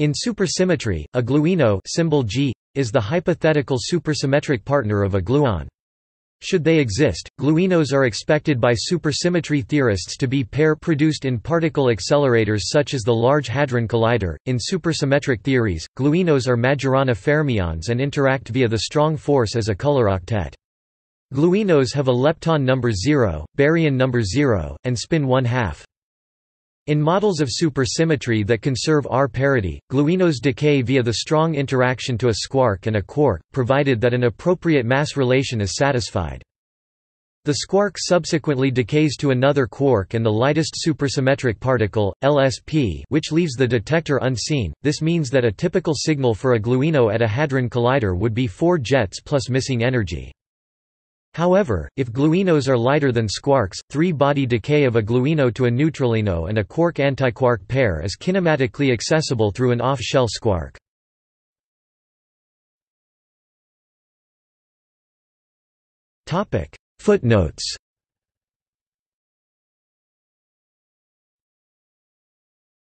In supersymmetry, a gluino symbol G is the hypothetical supersymmetric partner of a gluon. Should they exist, gluinos are expected by supersymmetry theorists to be pair-produced in particle accelerators such as the Large Hadron Collider. In supersymmetric theories, gluinos are Majorana fermions and interact via the strong force as a color octet. Gluinos have a lepton number 0, baryon number 0, and spin 1 half. In models of supersymmetry that conserve R parity, gluinos decay via the strong interaction to a squark and a quark, provided that an appropriate mass relation is satisfied. The squark subsequently decays to another quark and the lightest supersymmetric particle, LSP which leaves the detector unseen, this means that a typical signal for a gluino at a hadron collider would be four jets plus missing energy. However, if gluinos are lighter than squarks, three-body decay of a gluino to a neutralino and a quark-antiquark pair is kinematically accessible through an off-shell squark. Footnotes